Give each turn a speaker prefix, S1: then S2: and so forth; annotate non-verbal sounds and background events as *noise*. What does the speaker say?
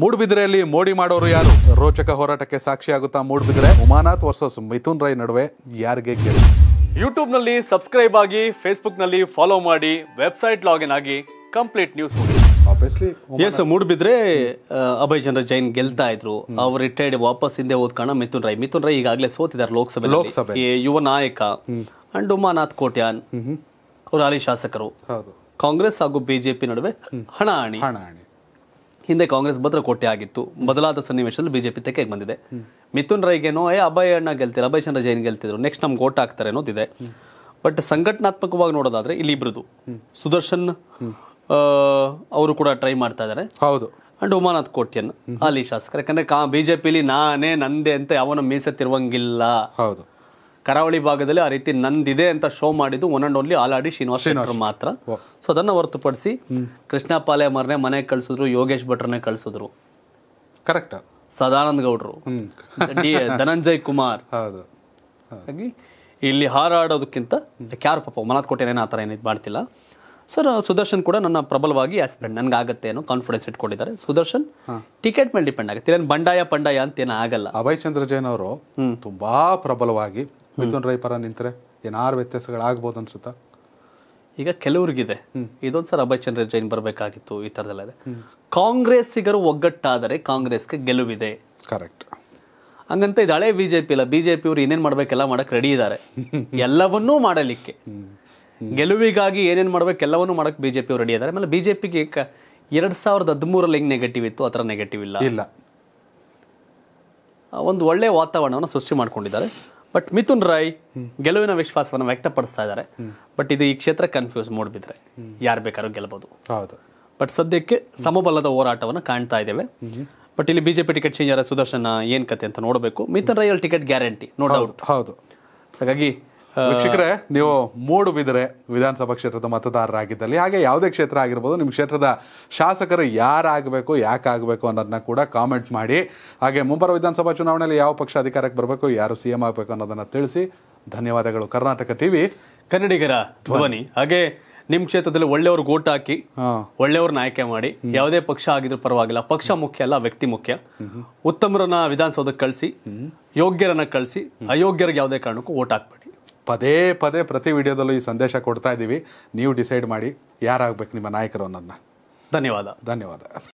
S1: ಮೂಡುಬಿದ್ರೆಯಲ್ಲಿ ಮೋಡಿ ಮಾಡೋರು ಯಾರು ರೋಚಕ ಹೋರಾಟಕ್ಕೆ ಸಾಕ್ಷಿಯಾಗುತ್ತಾ ಮೂಡುಬಿದ್ರೆ ಉಮಾನಾಥ್ ವರ್ಸಸ್ ಮಿಥುನ್ ರೈ ನಡುವೆ ಯಾರಿಗೆ ಕೇಳಿ
S2: ನಲ್ಲಿ ಸಬ್ಸ್ಕ್ರೈಬ್ ಆಗಿ ನಲ್ಲಿ ಫಾಲೋ ಮಾಡಿ ವೆಬ್ಸೈಟ್ ಲಾಗಿನ್ ಆಗಿ complete news obviously yes Moodbidri Abhay Chandra Jain ಗೆಲ್ತಾ ಇದ್ರು ಅವ್ರು ರಿಟೈರ್ಡ್ ವಾಪಸ್ ಹಿಂದೆ ಓದ್ಕೊಂಡ ಮಿಥುನ್ ರೈ ಮಿಥುನ್ ರೈ ಈಗಾಗಲೇ ಸೋತಿದ್ದಾರೆ ಲೋಕಸಭೆ ಲೋಕಸಭೆ ಯುವ ನಾಯಕ ಅಂಡ್ ಉಮಾನಾಥ್ ಕೋಟ್ಯಾನ್ ಅವ್ರ ಹಾಲಿ ಶಾಸಕರು ಕಾಂಗ್ರೆಸ್ ಹಾಗೂ ಬಿಜೆಪಿ ನಡುವೆ ಹಣಾಹಣಿ ಹಣಾಹಣಿ ಹಿಂದೆ ಕಾಂಗ್ರೆಸ್ ಕೋಟೆ ಆಗಿತ್ತು ಬದಲಾದ ಸನ್ನಿವೇಶದಲ್ಲಿ ಬಿಜೆಪಿ ತೆಕ್ಕೆ ಬಂದಿದೆ ಮಿಥುನ್ ರೈಗೇನೋ ಏ ಅಭಯ ಅಣ್ಣ ಗೆಲ್ತಿದ್ರು ಅಭಯ ಚಂದ್ರ ಜೈನ್ ಗೆಲ್ತಿದ್ರು ನೆಕ್ಸ್ಟ್ ನಮ್ಗೆ ಓಟ್ ಹಾಕ್ತಾರೆ ಅನ್ನೋದಿದೆ ಬಟ್ ಸಂಘಟನಾತ್ಮಕವಾಗಿ ನೋಡೋದಾದ್ರೆ ಇಲ್ಲಿ ಇಬ್ಬರದು ಸುದರ್ಶನ್ ಅವರು ಕೂಡ ಟ್ರೈ ಮಾಡ್ತಾ ಇದ್ದಾರೆ ಹೌದು ಅಂಡ್ ಉಮಾನಾಥ್ ಕೋಟ್ಯನ್ ಅಲ್ಲಿ ಶಾಸಕರು ಯಾಕಂದ್ರೆ ಬಿಜೆಪಿಲಿ ನಾನೇ ನಂದೆ ಅಂತ ಯಾವನ ಮೀಸತ್ತಿರುವಂಗಿಲ್ಲ ಹೌದು ಕರಾವಳಿ ಭಾಗದಲ್ಲಿ ಆ ರೀತಿ ನಂದಿದೆ ಅಂತ ಶೋ ಮಾಡಿದ್ದು one and only Aladi Srinivas Shettar ಮಾತ್ರ ಸೊ ಅದನ್ನ ಹೊರತುಪಡಿಸಿ ಕೃಷ್ಣ ಮರನೆ ಮನೆ ಕಳಿಸಿದ್ರು ಯೋಗೇಶ್ ಭಟ್ರನ್ನೇ ಕಳಿಸಿದ್ರು ಕರೆಕ್ಟ್ ಸದಾನಂದ ಗೌಡ್ರು ಧನಂಜಯ್ ಕುಮಾರ್ ಇಲ್ಲಿ ಹಾರಾಡೋದಕ್ಕಿಂತ ಯಾರು ಪಾಪ ಮನಾಥ್ ಕೋಟೆನೇನು ಆ ಥರ ಏನಿದು ಮಾಡ್ತಿಲ್ಲ ಸರ್ ಸುದರ್ಶನ್ ಕೂಡ ನನ್ನ ಪ್ರಬಲವಾಗಿ ಆಸ್ಪಿರೆಂಟ್ ನನ್ಗೆ ಆಗುತ್ತೆ ಅನ್ನೋ ಕಾನ್ಫಿಡೆನ್ಸ್ ಇಟ್ಕೊಂಡಿದ್ದಾರೆ ಸುದರ್ಶನ್ ಟಿಕೆಟ್ ಮೇಲೆ ಡಿಪೆಂಡ್ ಆಗುತ್ತೆ ಬಂಡಾಯ ಪಂಡಾಯ ಅಂತ ಏನೋ ಆಗಲ್ಲ ಅಭಯ್ ಚಂದ್ರ ಜೈನ್ ಅವರು ತುಂಬಾ
S1: ಪ್ರಬಲವಾಗಿ ಮಿಥುನ್ ರೈ ಪರ ನಿಂತರೆ ಏನಾರು ವ್ಯತ್ಯಾಸಗಳಾಗ್ಬೋದು ಅನ್ಸುತ್ತ
S2: ಈಗ ಕೆಲವ್ರಿಗಿದೆ ಇದೊಂದು ಸರ್ ಅಭಯ್ ಚಂದ್ರ ಜೈನ್ ಬರಬೇಕಾಗಿತ್ತು ಈ ಥರದೆಲ್ಲ ಇದೆ ಕಾಂಗ್ರೆಸ್ಸಿಗರು ಒಗ್ಗಟ್ಟಾದರೆ ಕಾಂಗ್ರೆಸ್ಗೆ ಗೆಲುವಿದೆ ಕರೆಕ್ಟ್ ಹಂಗಂತ ಇದು ಹಳೆ ಬಿಜೆಪಿ ಜೆ ಪಿ ಇಲ್ಲ ಬಿ ಜೆ ಪಿಯವರು ಮಾಡಬೇಕೆಲ್ಲ ಮಾಡಕ್ಕೆ ರೆಡಿ ಇದ್ದಾರೆ *laughs* ಎಲ್ಲವನ್ನೂ ಮಾಡಲಿಕ್ಕೆ ಗೆಲುವಿಗಾಗಿ ಏನೇನು ಮಾಡಬೇಕು ಎಲ್ಲವನ್ನೂ ಮಾಡಕ್ಕೆ ಬಿಜೆಪಿ ಪಿ ರೆಡಿ ಇದ್ದಾರೆ ಆಮೇಲೆ ಬಿಜೆಪಿಗೆ ಎರಡು ಸಾವಿರದ ಹದಿಮೂರಲ್ಲಿ ಹೆಂಗೆ ನೆಗೆಟಿವ್ ಇತ್ತು ಆ ನೆಗೆಟಿವ್ ಇಲ್ಲ ಇಲ್ಲ ಒಂದು ಒಳ್ಳೆ ವಾತಾವರಣವನ್ನು ಸೃಷ್ಟಿ ಮಾಡ್ಕೊಂಡಿದ್ದಾರೆ ಬಟ್ ಮಿಥುನ್ ರಾಯ್ ಗೆಲುವಿನ ವಿಶ್ವಾಸವನ್ನು ವ್ಯಕ್ತಪಡಿಸ್ತಾ ಇದ್ದಾರೆ ಬಟ್ ಇದು ಈ ಕ್ಷೇತ್ರ ಕನ್ಫ್ಯೂಸ್ ಮೂಡ್ಬಿದ್ರೆ ಯಾರು ಬೇಕಾದ್ರೂ ಗೆಲ್ಲಬಹುದು ಹೌದು ಬಟ್ ಸದ್ಯಕ್ಕೆ ಸಮಬಲದ ಹೋರಾಟವನ್ನು ಕಾಣ್ತಾ ಇದ್ದೇವೆ ಬಟ್ ಇಲ್ಲಿ ಬಿಜೆಪಿ ಟಿಕೆಟ್ ಚೇಂಜ್ ಆದರೆ ಸುದರ್ಶನ ಏನ್ ಕತೆ ಅಂತ ನೋಡಬೇಕು ಮಿಥುನ್ ರೈಲ್ ಟಿಕೆಟ್ ಗ್ಯಾರಂಟಿ ನೋ ಡೌಟ್ ಹೌದು ಹಾಗಾಗಿ ವೀಕ್ಷಕರೇ
S1: ನೀವು ಮೂಡು ಬಿದ್ದರೆ ವಿಧಾನಸಭಾ ಕ್ಷೇತ್ರದ ಮತದಾರರಾಗಿದ್ದಲ್ಲಿ ಹಾಗೆ ಯಾವುದೇ ಕ್ಷೇತ್ರ ಆಗಿರ್ಬೋದು ನಿಮ್ಮ ಕ್ಷೇತ್ರದ ಶಾಸಕರು ಯಾರಾಗಬೇಕು ಆಗಬೇಕು ಅನ್ನೋದನ್ನ ಕೂಡ ಕಾಮೆಂಟ್ ಮಾಡಿ ಹಾಗೆ ಮುಂಬರುವ ವಿಧಾನಸಭಾ ಚುನಾವಣೆಯಲ್ಲಿ ಯಾವ ಪಕ್ಷ ಅಧಿಕಾರಕ್ಕೆ ಬರಬೇಕು ಯಾರು ಸಿ ಎಂ ಆಗಬೇಕು
S2: ಅನ್ನೋದನ್ನು ತಿಳಿಸಿ ಧನ್ಯವಾದಗಳು ಕರ್ನಾಟಕ ವಿ ಕನ್ನಡಿಗರ ಧ್ವನಿ ಹಾಗೆ ನಿಮ್ಮ ಕ್ಷೇತ್ರದಲ್ಲಿ ಒಳ್ಳೆಯವ್ರ ಓಟ್ ಹಾಕಿ ಒಳ್ಳೆಯವ್ರನ್ನ ಆಯ್ಕೆ ಮಾಡಿ ಯಾವುದೇ ಪಕ್ಷ ಆಗಿದ್ರೂ ಪರವಾಗಿಲ್ಲ ಪಕ್ಷ ಮುಖ್ಯ ಅಲ್ಲ ವ್ಯಕ್ತಿ ಮುಖ್ಯ ಉತ್ತಮರನ್ನ ವಿಧಾನಸೌಧಕ್ಕೆ ಕಳಿಸಿ ಯೋಗ್ಯರನ್ನ ಕಳಿಸಿ ಅಯೋಗ್ಯರಿಗೆ ಯಾವುದೇ ಕಾರಣಕ್ಕೂ ಓಟ್ ಹಾಕ್ಬೇಡಿ ಪದೇ ಪದೇ ಪ್ರತಿ ವಿಡಿಯೋದಲ್ಲೂ ಈ ಸಂದೇಶ ಕೊಡ್ತಾ ಇದ್ದೀವಿ ನೀವು ಡಿಸೈಡ್
S1: ಮಾಡಿ ಯಾರಾಗಬೇಕು ನಿಮ್ಮ ನಾಯಕರು ಅನ್ನೋದನ್ನ ಧನ್ಯವಾದ ಧನ್ಯವಾದ